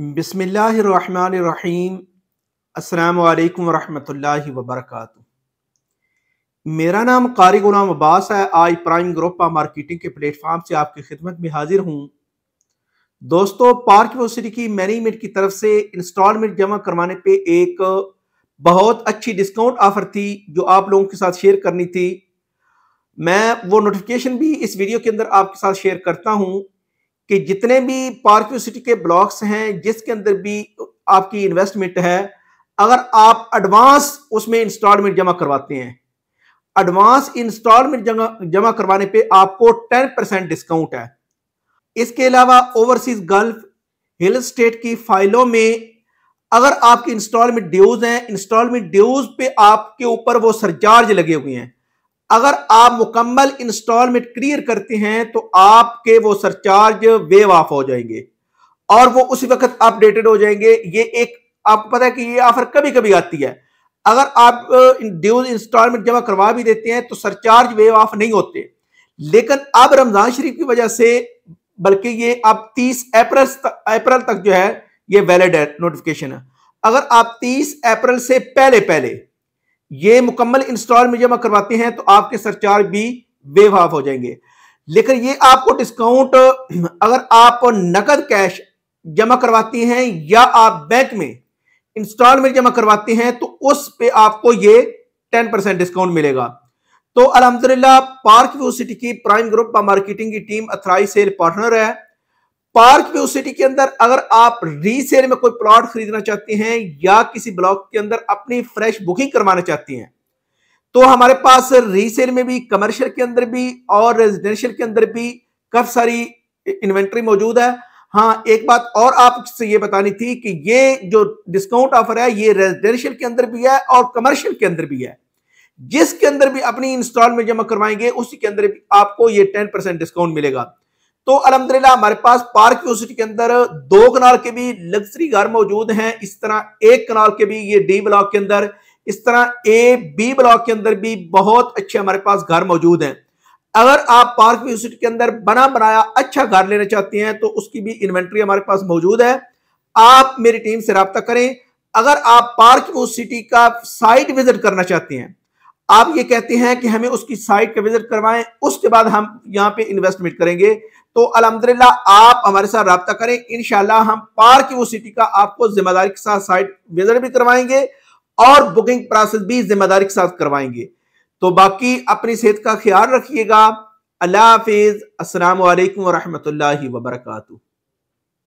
बसमीम् अलकम वरहमल वबरक मेरा नाम कारी गुलाम अब्बास है आज प्राइम ग्रोपा मार्केटिंग के प्लेटफॉर्म से आपकी खिदमत में हाजिर हूँ दोस्तों पार्क यूनिवर्सिटी की मैनेजमेंट की तरफ से इंस्टॉलमेंट जमा करवाने पे एक बहुत अच्छी डिस्काउंट ऑफर थी जो आप लोगों के साथ शेयर करनी थी मैं वो नोटिफिकेशन भी इस वीडियो के अंदर आपके साथ शेयर करता हूँ कि जितने भी पार्क सिटी के ब्लॉक्स हैं जिसके अंदर भी आपकी इन्वेस्टमेंट है अगर आप एडवांस उसमें इंस्टॉलमेंट जमा करवाते हैं एडवांस इंस्टॉलमेंट जमा करवाने पे आपको 10 परसेंट डिस्काउंट है इसके अलावा ओवरसीज गल्फ हिल स्टेट की फाइलों में अगर आपके इंस्टॉलमेंट ड्यूज हैं इंस्टॉलमेंट ड्यूज पे आपके ऊपर वो सरचार्ज लगे हुए हैं अगर आप मुकम्मल इंस्टॉलमेंट क्लियर करते हैं तो आपके वो सरचार्ज वेव ऑफ हो जाएंगे और वो उसी वक्त अपडेटेड हो जाएंगे ये एक आपको पता है कि ये ऑफर कभी कभी आती है अगर आप ड्यूज इंस्टॉलमेंट जमा करवा भी देते हैं तो सरचार्ज वेव ऑफ नहीं होते लेकिन अब रमजान शरीफ की वजह से बल्कि ये अब 30 अप्रैल अप्रैल तक जो है ये वैलिड है नोटिफिकेशन है अगर आप 30 अप्रैल से पहले पहले ये मुकम्मल इंस्टॉल में जमा करवाते हैं तो आपके सरचार्ज भी बेवाफ हो जाएंगे लेकिन ये आपको डिस्काउंट अगर आप नकद कैश जमा करवाते हैं या आप बैंक में इंस्टॉल में जमा करवाते हैं तो उस पे आपको ये टेन परसेंट डिस्काउंट मिलेगा तो अलहमदिल्ला पार्क व्यू सिटी की प्राइम ग्रुप मार्केटिंग की टीम अथराई सेल पार्टनर है पार्क व्यू सिटी के अंदर अगर आप रीसेल में कोई प्लॉट खरीदना चाहते हैं या किसी ब्लॉक के अंदर अपनी फ्रेश बुकिंग करवाना चाहती हैं तो हमारे पास रीसेल में भी कमर्शियल के अंदर भी और रेजिडेंशियल के अंदर भी काफी सारी इन्वेंट्री मौजूद है हाँ एक बात और आपसे ये बतानी थी कि ये जो डिस्काउंट ऑफर है ये रेजिडेंशियल के अंदर भी है और कमर्शियल के अंदर भी है जिसके अंदर भी अपनी इंस्टॉल में जमा करवाएंगे उसी के अंदर भी आपको ये टेन परसेंट डिस्काउंट मिलेगा तो अलहमदिल्ला हमारे पास पार्क यूनिवर्सिटी के अंदर दो कनाल के भी लग्जरी घर मौजूद हैं इस तरह एक कनाल के भी ये डी ब्लॉक के अंदर इस तरह ए बी ब्लॉक के अंदर भी बहुत अच्छे हमारे पास घर मौजूद हैं अगर आप पार्क यूनिवर्सिटी के अंदर बना बनाया अच्छा घर लेना चाहते हैं तो उसकी भी इन्वेंट्री हमारे पास मौजूद है आप मेरी टीम से रबता करें अगर आप पार्क यूनिवर्सिटी का साइट विजिट करना चाहते हैं आप ये कहते हैं कि हमें उसकी साइट का विजिट करवाएं उसके बाद हम यहाँ पे इन्वेस्टमेंट करेंगे तो अलहमदिल्ला आप हमारे साथ रबता करें इनशाला हम पार की वो सिटी का आपको जिम्मेदारी के साथ साइट विजिट भी करवाएंगे और बुकिंग प्रोसेस भी जिम्मेदारी के साथ करवाएंगे तो बाकी अपनी सेहत का ख्याल रखिएगा अल्लाह हाफिज़ वरहमत वरहमल वबरकू